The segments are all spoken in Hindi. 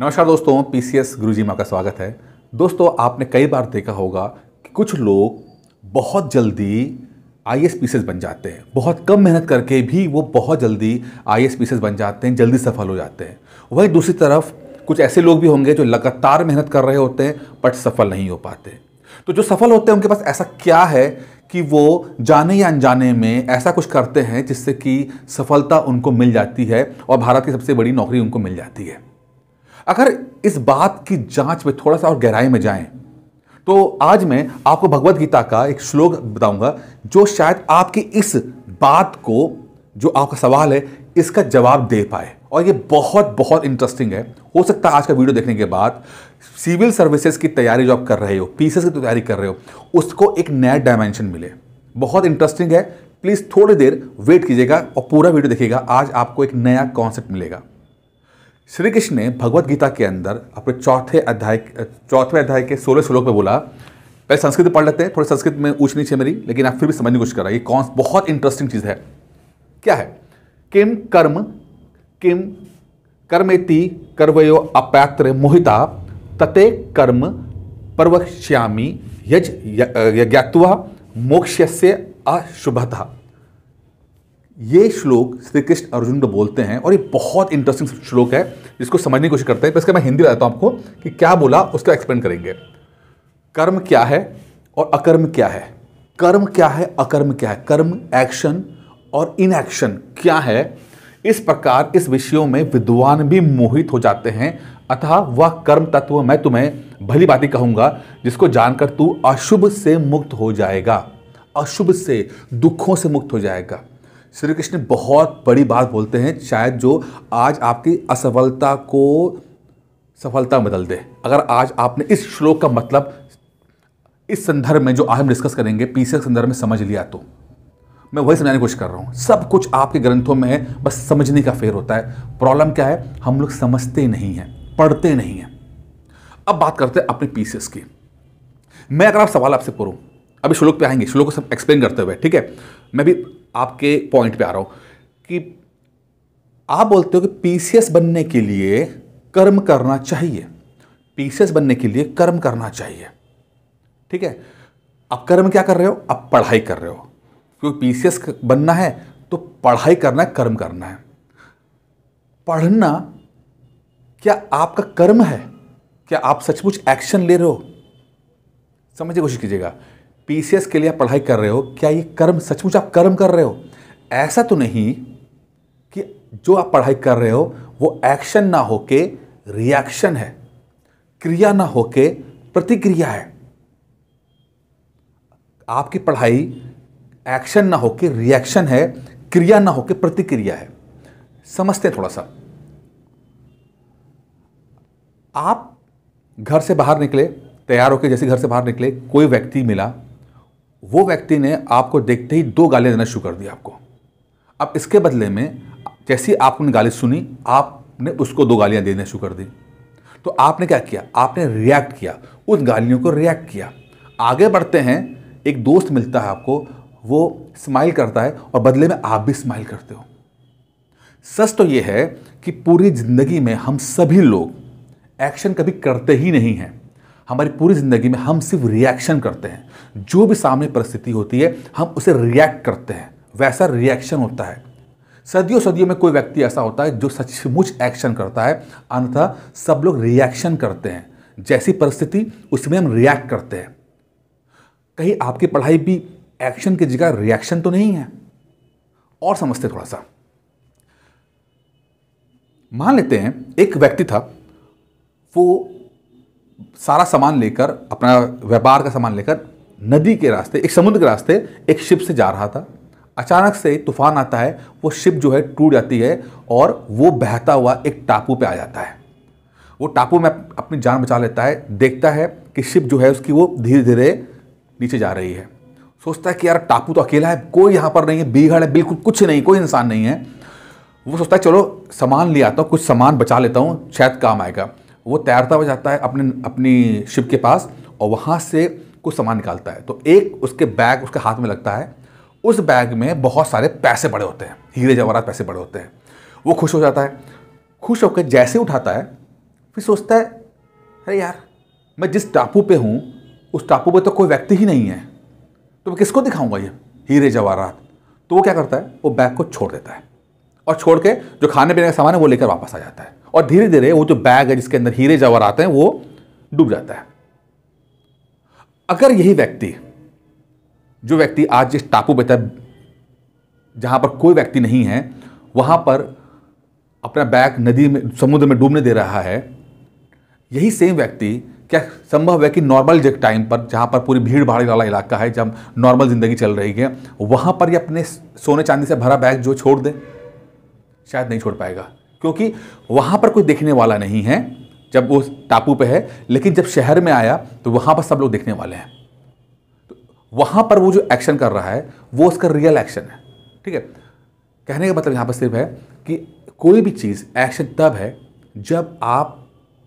नमस्कार दोस्तों पी सी एस गुरुजी माँ का स्वागत है दोस्तों आपने कई बार देखा होगा कि कुछ लोग बहुत जल्दी आई एस पीसेस बन जाते हैं बहुत कम मेहनत करके भी वो बहुत जल्दी आई एस पीसेस बन जाते हैं जल्दी सफल हो जाते हैं वहीं दूसरी तरफ कुछ ऐसे लोग भी होंगे जो लगातार मेहनत कर रहे होते हैं बट सफल नहीं हो पाते तो जो सफल होते हैं उनके पास ऐसा क्या है कि वो जाने या अनजाने में ऐसा कुछ करते हैं जिससे कि सफलता उनको मिल जाती है और भारत की सबसे बड़ी नौकरी उनको मिल जाती है अगर इस बात की जांच में थोड़ा सा और गहराई में जाएं तो आज मैं आपको भगवत गीता का एक श्लोक बताऊंगा जो शायद आपकी इस बात को जो आपका सवाल है इसका जवाब दे पाए और ये बहुत बहुत इंटरेस्टिंग है हो सकता है आज का वीडियो देखने के बाद सिविल सर्विसेज की तैयारी जो आप कर रहे हो पीसीएस की तैयारी कर रहे हो उसको एक नया डायमेंशन मिले बहुत इंटरेस्टिंग है प्लीज़ थोड़ी देर वेट कीजिएगा और पूरा वीडियो देखिएगा आज आपको एक नया कॉन्सेप्ट मिलेगा श्री कृष्ण ने भगवत गीता के अंदर अपने चौथे अध्याय चौथे अध्याय के सोलह श्लोक में बोला पहले संस्कृत पढ़ लेते हैं थोड़े संस्कृत में ऊँच नीचे मेरी लेकिन आप फिर भी समझने की कोशिश कर रहे है ये कौन बहुत इंटरेस्टिंग चीज़ है क्या है किम कर्म किम कर्मेति कर्वयो अपात्र मोहिता तते कर्म पर्वश्यामी यज यज्ञात्वा मोक्षस्य अशुभता ये श्लोक श्री कृष्ण अर्जुन को बोलते हैं और ये बहुत इंटरेस्टिंग श्लोक है जिसको समझने की कोशिश करते हैं इसका मैं हिंदी बताता हूँ आपको कि क्या बोला उसका एक्सप्लेन करेंगे कर्म क्या है और अकर्म क्या है कर्म क्या है अकर्म क्या है कर्म एक्शन और इनएक्शन क्या है इस प्रकार इस विषयों में विद्वान भी मोहित हो जाते हैं अतः वह कर्म तत्व मैं तुम्हें भली बात ही कहूंगा जिसको जानकर तू अशुभ से मुक्त हो जाएगा अशुभ से दुखों से मुक्त हो जाएगा श्री कृष्ण बहुत बड़ी बात बोलते हैं शायद जो आज आपकी असफलता को सफलता बदल दे अगर आज आपने इस श्लोक का मतलब इस संदर्भ में जो आज हम डिस्कस करेंगे पीछे संदर्भ में समझ लिया तो मैं वही समझाने की कोशिश कर रहा हूँ सब कुछ आपके ग्रंथों में है बस समझने का फेर होता है प्रॉब्लम क्या है हम लोग समझते नहीं हैं पढ़ते नहीं हैं अब बात करते हैं अपने पीसेस की मैं अगर आप सवाल आपसे करूँ अभी श्लोक पे आएंगे श्लोक को सब एक्सप्लेन करते हुए ठीक है मैं भी आपके पॉइंट पे आ रहा हूं कि आप बोलते हो कि पीसीएस बनने के लिए कर्म करना चाहिए पीसीएस बनने के लिए कर्म करना चाहिए ठीक है आप कर्म क्या कर रहे हो आप पढ़ाई कर रहे हो क्योंकि पीसीएस बनना है तो पढ़ाई करना है कर्म करना है पढ़ना क्या आपका कर्म है क्या आप सचमुच एक्शन ले रहे हो समझिए कोशिश कीजिएगा पीसीएस के लिए आप पढ़ाई कर रहे हो क्या ये कर्म सचमुच आप कर्म कर रहे हो ऐसा तो नहीं कि जो आप पढ़ाई कर रहे हो वो एक्शन ना हो के रिएक्शन है क्रिया ना हो के प्रतिक्रिया है आपकी पढ़ाई एक्शन ना हो के रिएक्शन है क्रिया ना हो के प्रतिक्रिया है समझते थोड़ा सा आप घर से बाहर निकले तैयार होकर जैसे घर से बाहर निकले कोई व्यक्ति मिला वो व्यक्ति ने आपको देखते ही दो गालियाँ देना शुरू कर दी आपको अब इसके बदले में जैसी आपने गाली सुनी आपने उसको दो गालियाँ देना शुरू कर दी तो आपने क्या किया आपने रिएक्ट किया उस गालियों को रिएक्ट किया आगे बढ़ते हैं एक दोस्त मिलता है आपको वो स्माइल करता है और बदले में आप भी स्माइल करते हो सच तो ये है कि पूरी ज़िंदगी में हम सभी लोग एक्शन कभी करते ही नहीं हैं हमारी पूरी ज़िंदगी में हम सिर्फ रिएक्शन करते हैं जो भी सामने परिस्थिति होती है हम उसे रिएक्ट करते हैं वैसा रिएक्शन होता है सदियों सदियों में कोई व्यक्ति ऐसा होता है जो सचमुच एक्शन करता है अन्यथा सब लोग रिएक्शन करते हैं जैसी परिस्थिति उसमें हम रिएक्ट करते हैं कहीं आपकी पढ़ाई भी एक्शन की जगह रिएक्शन तो नहीं है और समझते थोड़ा सा मान लेते हैं एक व्यक्ति था वो सारा सामान लेकर अपना व्यापार का सामान लेकर नदी के रास्ते एक समुद्र के रास्ते एक शिप से जा रहा था अचानक से तूफान आता है वो शिप जो है टूट जाती है और वो बहता हुआ एक टापू पे आ जाता है वो टापू में अपनी जान बचा लेता है देखता है कि शिप जो है उसकी वो धीरे धीरे नीचे जा रही है सोचता है कि यार टापू तो अकेला है कोई यहाँ पर नहीं है बीघड़ है बिल्कुल कुछ नहीं कोई इंसान नहीं है वो सोचता है चलो सामान ले आता हूँ कुछ सामान बचा लेता हूँ शायद काम आएगा वो तैरता हुआ जाता है अपने अपनी शिप के पास और वहाँ से कुछ सामान निकालता है तो एक उसके बैग उसके हाथ में लगता है उस बैग में बहुत सारे पैसे पड़े होते हैं हीरे जवाहरात पैसे पड़े होते हैं वो खुश हो जाता है खुश होकर जैसे उठाता है फिर सोचता है अरे यार मैं जिस टापू पे हूँ उस टापू पे तो कोई व्यक्ति ही नहीं है तो मैं किसको दिखाऊंगा ये हीरे जवाहरात तो वो क्या करता है वो बैग को छोड़ देता है और छोड़ के जो खाने पीने का सामान है वो लेकर वापस आ जाता है और धीरे धीरे वो जो बैग है जिसके अंदर हीरे जवर आते हैं वो डूब जाता है अगर यही व्यक्ति जो व्यक्ति आज जिस टापू पे था जहाँ पर कोई व्यक्ति नहीं है वहाँ पर अपना बैग नदी में समुद्र में डूबने दे रहा है यही सेम व्यक्ति क्या संभव है कि नॉर्मल टाइम पर जहाँ पर पूरी भीड़ भाड़ वाला इलाका है जब नॉर्मल ज़िंदगी चल रही है वहाँ पर ये अपने सोने चांदी से भरा बैग जो छोड़ दे शायद नहीं छोड़ पाएगा क्योंकि वहाँ पर कोई देखने वाला नहीं है जब वो टापू पे है लेकिन जब शहर में आया तो वहाँ पर सब लोग देखने वाले हैं तो वहाँ पर वो जो एक्शन कर रहा है वो उसका रियल एक्शन है ठीक है कहने का मतलब यहाँ पर सिर्फ है कि कोई भी चीज़ एक्शन तब है जब आप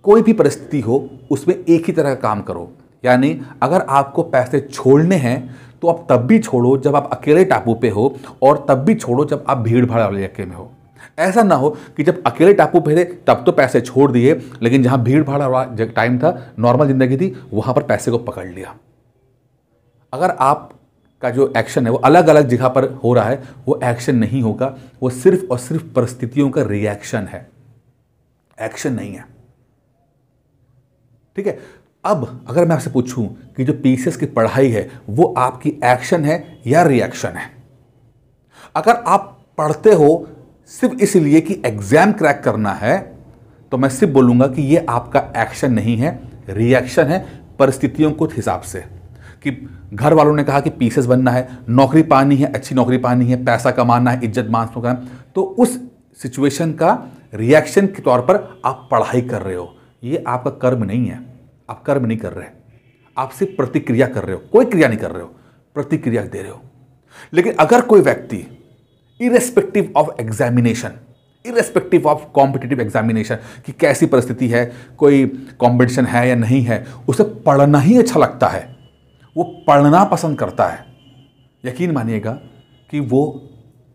कोई भी परिस्थिति हो उसमें एक ही तरह का काम करो यानी अगर आपको पैसे छोड़ने हैं तो आप तब भी छोड़ो जब आप अकेले टापू पे हो और तब भी छोड़ो जब आप भीड़ भाड़ वाले इलाके में हो ऐसा ना हो कि जब अकेले टापू फेरे तब तो पैसे छोड़ दिए लेकिन जहां भीड़ भाड़ वाला टाइम था नॉर्मल ज़िंदगी थी वहां पर पैसे को पकड़ लिया अगर आप का जो एक्शन है वो अलग अलग जगह पर हो रहा है वो एक्शन नहीं होगा वो सिर्फ और सिर्फ परिस्थितियों का रिएक्शन है एक्शन नहीं है ठीक है अब अगर मैं आपसे पूछूं कि जो पीसीएस की पढ़ाई है वो आपकी एक्शन है या रिएक्शन है अगर आप पढ़ते हो सिर्फ इसलिए कि एग्ज़ाम क्रैक करना है तो मैं सिर्फ बोलूंगा कि ये आपका एक्शन नहीं है रिएक्शन है परिस्थितियों को हिसाब से कि घर वालों ने कहा कि पीसेस बनना है नौकरी पानी है अच्छी नौकरी पानी है पैसा कमाना है इज्जत मान का तो उस सिचुएशन का रिएक्शन के तौर पर आप पढ़ाई कर रहे हो ये आपका कर्म नहीं है आप कर्म नहीं कर रहे आप सिर्फ प्रतिक्रिया कर रहे हो कोई क्रिया नहीं कर रहे हो प्रतिक्रिया दे रहे हो लेकिन अगर कोई व्यक्ति irrespective of examination irrespective of competitive examination कि कैसी परिस्थिति है कोई कॉम्पिटिशन है या नहीं है उसे पढ़ना ही अच्छा लगता है वो पढ़ना पसंद करता है यकीन मानिएगा कि वो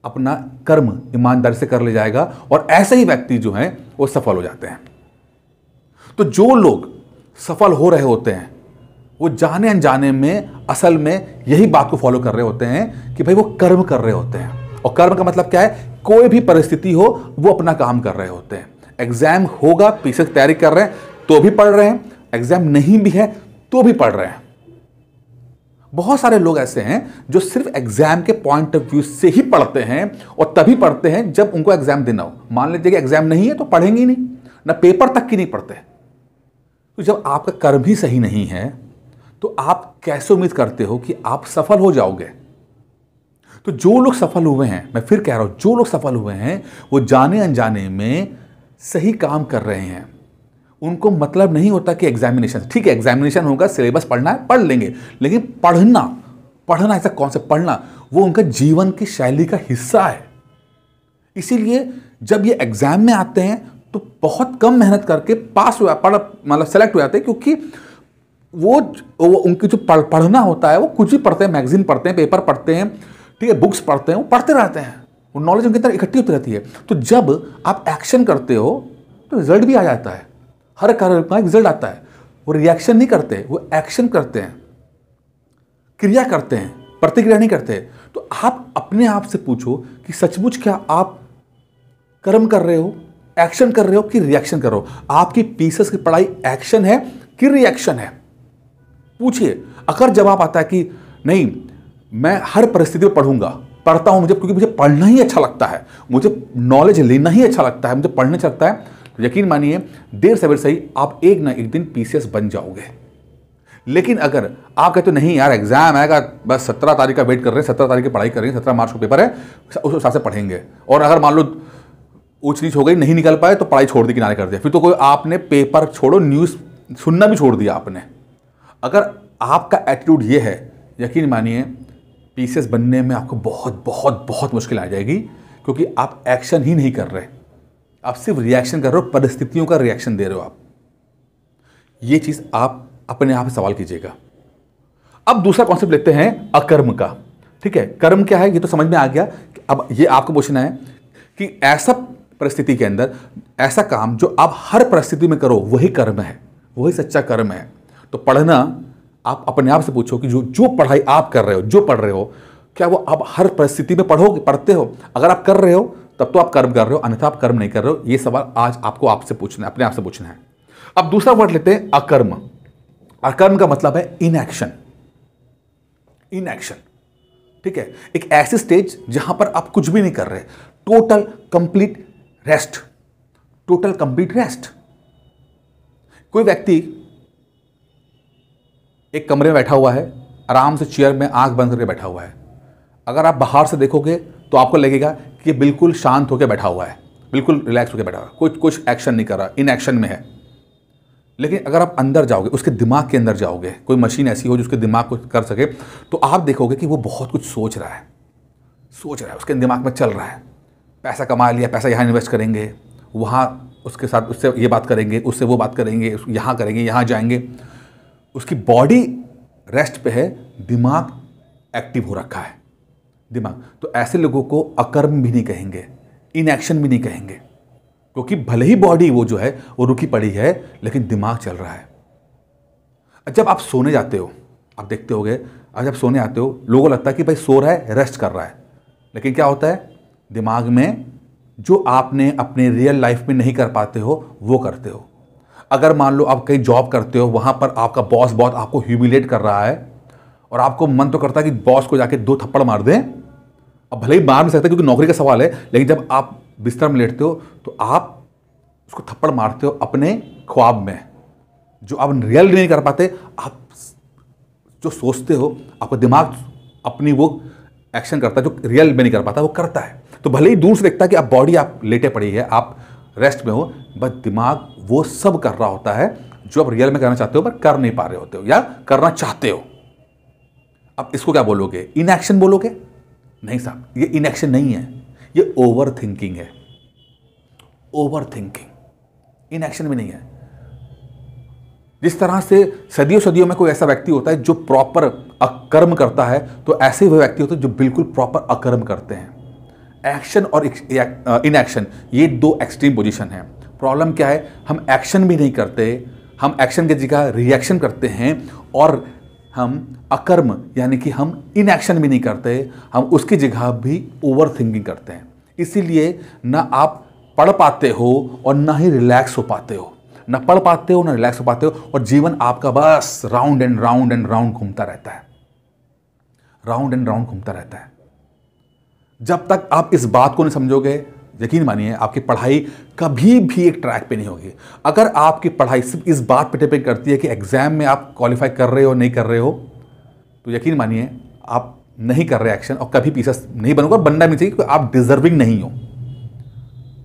अपना कर्म ईमानदारी से कर ले जाएगा और ऐसे ही व्यक्ति जो हैं वो सफल हो जाते हैं तो जो लोग सफल हो रहे होते हैं वो जाने अनजाने में असल में यही बात को फॉलो कर रहे होते हैं कि भाई वो कर्म कर रहे होते हैं और कर्म का मतलब क्या है कोई भी परिस्थिति हो वो अपना काम कर रहे होते हैं एग्जाम होगा पीछे तैयारी कर रहे हैं तो भी पढ़ रहे हैं एग्जाम नहीं भी है तो भी पढ़ रहे हैं बहुत सारे लोग ऐसे हैं जो सिर्फ एग्जाम के पॉइंट ऑफ व्यू से ही पढ़ते हैं और तभी पढ़ते हैं जब उनको एग्जाम देना हो मान लीजिए कि एग्जाम नहीं है तो पढ़ेंगे नहीं ना पेपर तक की नहीं पढ़ते तो जब आपका कर्म ही सही नहीं है तो आप कैसे उम्मीद करते हो कि आप सफल हो जाओगे तो जो लोग सफल हुए हैं मैं फिर कह रहा हूँ जो लोग सफल हुए हैं वो जाने अनजाने में सही काम कर रहे हैं उनको मतलब नहीं होता कि एग्जामिनेशन ठीक है एग्जामिनेशन होगा सिलेबस पढ़ना है पढ़ लेंगे लेकिन पढ़ना पढ़ना ऐसा कौन सा पढ़ना वो उनका जीवन की शैली का हिस्सा है इसीलिए जब ये एग्ज़ाम में आते हैं तो बहुत कम मेहनत करके पास हुआ पढ़ मतलब सेलेक्ट हो जाते हैं क्योंकि वो, वो उनकी जो पढ़, पढ़ना होता है वो कुछ ही पढ़ते हैं मैगजीन पढ़ते हैं पेपर पढ़ते हैं ठीक है बुक्स पढ़ते हैं वो पढ़ते रहते हैं वो नॉलेज उनके अंदर इकट्ठी होती रहती है तो जब आप एक्शन करते हो तो रिजल्ट भी आ जाता है हर कार्य का रिजल्ट आता है वो रिएक्शन नहीं करते वो एक्शन करते हैं क्रिया करते हैं प्रतिक्रिया नहीं करते तो आप अपने आप से पूछो कि सचमुच क्या आप कर्म कर रहे हो एक्शन कर रहे हो कि रिएक्शन कर रहे हो आपकी पीसेस की पढ़ाई एक्शन है कि रिएक्शन है पूछिए अगर जवाब आता है कि नहीं मैं हर परिस्थिति में पढ़ूंगा पढ़ता हूँ मुझे क्योंकि मुझे पढ़ना ही अच्छा लगता है मुझे नॉलेज लेना ही अच्छा लगता है मुझे पढ़ना अच्छा लगता है तो यकीन मानिए देर सवेर सही आप एक ना एक दिन पीसीएस बन जाओगे लेकिन अगर आप कहते तो नहीं यार एग्जाम आएगा बस सत्रह तारीख का वेट कर रहे हैं सत्रह तारीख की पढ़ाई कर रहे हैं सत्रह मार्च को पेपर है उस हिसाब से पढ़ेंगे और अगर मान लो ऊंच नीच हो गई नहीं निकल पाए तो पढ़ाई छोड़ दी किनारे कर दिया फिर तो कोई आपने पेपर छोड़ो न्यूज़ सुनना भी छोड़ दिया आपने अगर आपका एटीट्यूड ये है यकीन मानिए पीसेस बनने में आपको बहुत बहुत बहुत मुश्किल आ जाएगी क्योंकि आप एक्शन ही नहीं कर रहे आप सिर्फ रिएक्शन कर रहे हो परिस्थितियों का रिएक्शन दे रहे हो आप ये चीज़ आप अपने आप सवाल कीजिएगा अब दूसरा कॉन्सेप्ट लेते हैं अकर्म का ठीक है कर्म क्या है ये तो समझ में आ गया अब ये आपको पूछना है कि ऐसा परिस्थिति के अंदर ऐसा काम जो आप हर परिस्थिति में करो वही कर्म है वही सच्चा कर्म है तो पढ़ना आप अपने आप से पूछो कि जो जो पढ़ाई आप कर रहे हो जो पढ़ रहे हो क्या वो आप हर परिस्थिति में पढ़ोगे पढ़ते हो अगर आप कर रहे हो तब तो आप कर्म कर रहे हो अन्यथा आप कर्म नहीं कर रहे हो ये सवाल आज आपको आपसे पूछना है अपने आप से पूछना है अब दूसरा वर्ड लेते हैं अकर्म अकर्म का मतलब है इनएक्शन इनएक्शन ठीक है एक ऐसी स्टेज जहां पर आप कुछ भी नहीं कर रहे total complete rest total complete rest कोई व्यक्ति एक कमरे में बैठा हुआ है आराम से चेयर में आंख बंद करके बैठा हुआ है अगर आप बाहर से देखोगे तो आपको लगेगा कि बिल्कुल शांत होकर बैठा हुआ है बिल्कुल रिलैक्स होकर बैठा हुआ है कुछ कुछ एक्शन नहीं कर रहा इन एक्शन में है लेकिन अगर आप अंदर जाओगे उसके दिमाग के अंदर जाओगे कोई मशीन ऐसी हो जो उसके दिमाग को कर सके तो आप देखोगे कि वो बहुत कुछ सोच रहा है सोच रहा है उसके दिमाग में चल रहा है पैसा कमा लिया पैसा यहाँ इन्वेस्ट करेंगे वहाँ उसके साथ उससे ये बात करेंगे उससे वो बात करेंगे यहाँ करेंगे यहाँ जाएंगे उसकी बॉडी रेस्ट पे है दिमाग एक्टिव हो रखा है दिमाग तो ऐसे लोगों को अकर्म भी नहीं कहेंगे इनएक्शन भी नहीं कहेंगे क्योंकि भले ही बॉडी वो जो है वो रुकी पड़ी है लेकिन दिमाग चल रहा है जब आप सोने जाते हो आप देखते हो आज आप सोने आते हो लोगों को लगता है कि भाई सो रहा है रेस्ट कर रहा है लेकिन क्या होता है दिमाग में जो आपने अपने रियल लाइफ में नहीं कर पाते हो वो करते हो अगर मान लो आप कहीं जॉब करते हो वहाँ पर आपका बॉस बहुत आपको ह्यूमिलेट कर रहा है और आपको मन तो करता है कि बॉस को जाके दो थप्पड़ मार दें अब भले ही मार नहीं सकते क्योंकि नौकरी का सवाल है लेकिन जब आप बिस्तर में लेटते हो तो आप उसको थप्पड़ मारते हो अपने ख्वाब में जो आप रियल नहीं कर पाते आप जो सोचते हो आपका दिमाग अपनी वो एक्शन करता है जो रियल में नहीं कर पाता वो करता है तो भले ही दूर से देखता है कि आप बॉडी आप लेटे पड़ी है आप रेस्ट में हो बस दिमाग वो सब कर रहा होता है जो आप रियल में करना चाहते हो पर कर नहीं पा रहे होते हो या करना चाहते हो अब इसको क्या बोलोगे इनएक्शन बोलोगे नहीं साहब ये इनएक्शन नहीं है ये ओवर थिंकिंग है ओवर थिंकिंग इनएक्शन भी नहीं है जिस तरह से सदियों सदियों में कोई ऐसा व्यक्ति होता है जो प्रॉपर अकर्म करता है तो ऐसे वह व्यक्ति होते हैं जो बिल्कुल प्रॉपर अकर्म करते हैं एक्शन और इनएक्शन e- uh, ये दो एक्सट्रीम पोजीशन है प्रॉब्लम क्या है हम एक्शन भी नहीं करते हम एक्शन की जगह रिएक्शन करते हैं और हम अकर्म यानी कि हम इनएक्शन भी नहीं करते हम उसकी जगह भी ओवर थिंकिंग करते हैं इसीलिए ना आप पढ़ पाते हो और ना ही रिलैक्स हो पाते हो ना पढ़ पाते हो ना रिलैक्स हो पाते हो और जीवन आपका बस round and round and round घूमता रहता है राउंड एंड राउंड घूमता रहता है जब तक आप इस बात को नहीं समझोगे यकीन मानिए आपकी पढ़ाई कभी भी एक ट्रैक पे नहीं होगी अगर आपकी पढ़ाई सिर्फ इस बात पे डिपेंड करती है कि एग्ज़ाम में आप क्वालिफाई कर रहे हो नहीं कर रहे हो तो यकीन मानिए आप नहीं कर रहे एक्शन और कभी पीसेस नहीं बनोगे बनना भी चाहिए क्योंकि आप डिजर्विंग नहीं हो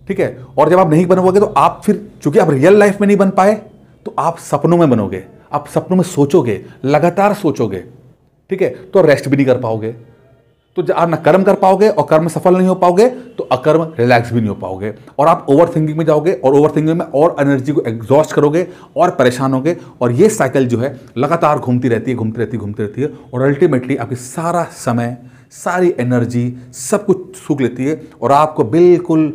ठीक है और जब आप नहीं बनोगे तो आप फिर चूंकि आप रियल लाइफ में नहीं बन पाए तो आप सपनों में बनोगे आप सपनों में सोचोगे लगातार सोचोगे ठीक है तो रेस्ट भी नहीं कर पाओगे तो आप ना कर्म कर पाओगे और कर्म सफल नहीं हो पाओगे तो अकर्म रिलैक्स भी नहीं हो पाओगे और आप ओवर थिंकिंग में जाओगे और ओवर थिंकिंग में और एनर्जी को एग्जॉस्ट करोगे और परेशान होगे और ये साइकिल जो है लगातार घूमती रहती है घूमती रहती है घूमती रहती है और अल्टीमेटली आपकी सारा समय सारी एनर्जी सब कुछ सूख लेती है और आपको बिल्कुल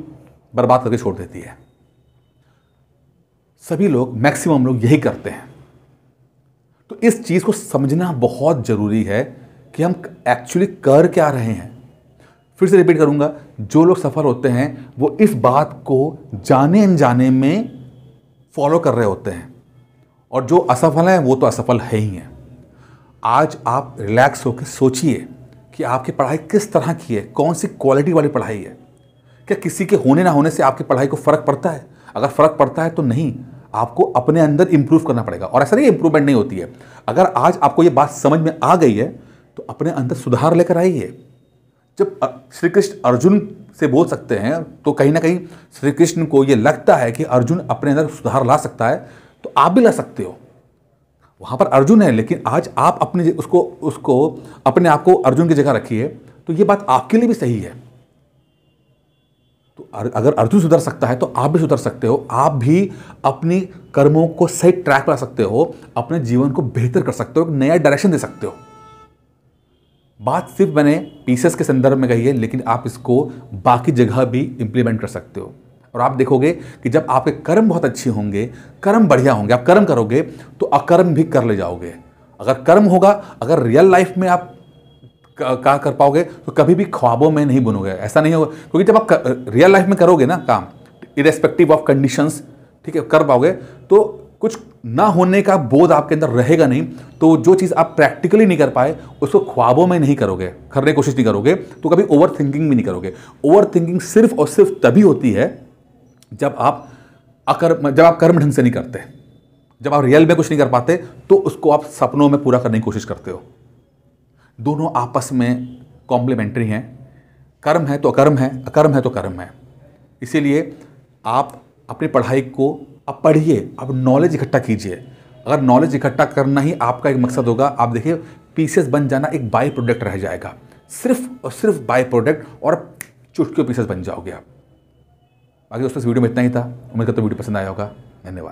बर्बाद करके छोड़ देती है सभी लोग मैक्सिमम लोग यही करते हैं तो इस चीज़ को समझना बहुत ज़रूरी है कि हम एक्चुअली कर क्या रहे हैं फिर से रिपीट करूँगा जो लोग सफल होते हैं वो इस बात को जाने अनजाने में फॉलो कर रहे होते हैं और जो असफल हैं वो तो असफल है ही हैं आज आप रिलैक्स होकर सोचिए कि आपकी पढ़ाई किस तरह की है कौन सी क्वालिटी वाली पढ़ाई है क्या किसी के होने ना होने से आपकी पढ़ाई को फ़र्क पड़ता है अगर फ़र्क पड़ता है तो नहीं आपको अपने अंदर इंप्रूव करना पड़ेगा और ऐसा नहीं इंप्रूवमेंट नहीं होती है अगर आज आपको ये बात समझ में आ गई है तो अपने अंदर सुधार लेकर आइए जब श्री कृष्ण अर्जुन से बोल सकते हैं तो कहीं ना कहीं श्री कृष्ण को ये लगता है कि अर्जुन अपने अंदर सुधार ला सकता है तो आप भी ला सकते हो वहाँ पर अर्जुन है लेकिन आज आप अपने उसको उसको अपने आप को अर्जुन की जगह रखिए तो ये बात आपके लिए भी सही है तो अगर अर्जुन सुधर सकता है तो आप भी सुधर सकते हो आप भी अपने कर्मों को सही ट्रैक पर सकते हो अपने जीवन को बेहतर कर सकते हो नया डायरेक्शन दे सकते हो बात सिर्फ मैंने पीसेस के संदर्भ में कही है लेकिन आप इसको बाकी जगह भी इम्प्लीमेंट कर सकते हो और आप देखोगे कि जब आपके कर्म बहुत अच्छे होंगे कर्म बढ़िया होंगे आप कर्म करोगे तो अकर्म भी कर ले जाओगे अगर कर्म होगा अगर रियल लाइफ में आप का कर पाओगे तो कभी भी ख्वाबों में नहीं बुनोगे ऐसा नहीं होगा क्योंकि जब आप रियल लाइफ में करोगे ना काम इरेस्पेक्टिव ऑफ कंडीशंस ठीक है कर पाओगे तो कुछ ना होने का बोध आपके अंदर रहेगा नहीं तो जो चीज़ आप प्रैक्टिकली नहीं कर पाए उसको ख्वाबों में नहीं करोगे करने की कोशिश नहीं करोगे तो कभी ओवर थिंकिंग भी नहीं करोगे ओवर थिंकिंग सिर्फ और सिर्फ तभी होती है जब आप अकर्म जब आप कर्म ढंग से नहीं करते जब आप रियल में कुछ नहीं कर पाते तो उसको आप सपनों में पूरा करने की कोशिश करते हो दोनों आपस में कॉम्प्लीमेंट्री हैं कर्म है तो अकर्म है अकर्म है तो कर्म है इसीलिए आप अपनी पढ़ाई को अब पढ़िए अब नॉलेज इकट्ठा कीजिए अगर नॉलेज इकट्ठा करना ही आपका एक मकसद होगा आप देखिए पीसेस बन जाना एक बाई प्रोडक्ट रह जाएगा सिर्फ और सिर्फ बाई प्रोडक्ट और चुटकियों पीसेस बन जाओगे आप बाकी दोस्तों इस वीडियो में इतना ही था उम्मीद करता तो वीडियो पसंद आया होगा धन्यवाद